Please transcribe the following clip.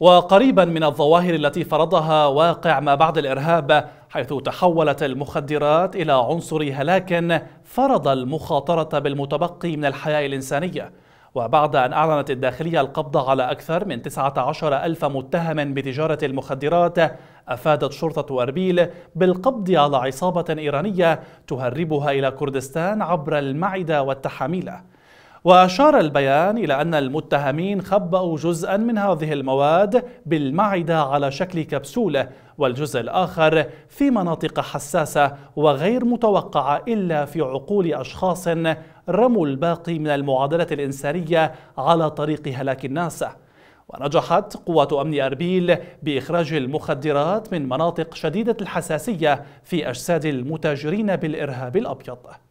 وقريبا من الظواهر التي فرضها واقع ما بعد الإرهاب حيث تحولت المخدرات إلى عنصر هلاك فرض المخاطرة بالمتبقي من الحياة الإنسانية وبعد أن أعلنت الداخلية القبض على أكثر من 19 ألف متهم بتجارة المخدرات أفادت شرطة أربيل بالقبض على عصابة إيرانية تهربها إلى كردستان عبر المعدة والتحاميلة وأشار البيان إلى أن المتهمين خبأوا جزءا من هذه المواد بالمعدة على شكل كبسولة والجزء الآخر في مناطق حساسة وغير متوقعة إلا في عقول أشخاص رموا الباقي من المعادلة الإنسانية على طريق هلاك الناس ونجحت قوة أمن أربيل بإخراج المخدرات من مناطق شديدة الحساسية في أجساد المتاجرين بالإرهاب الأبيض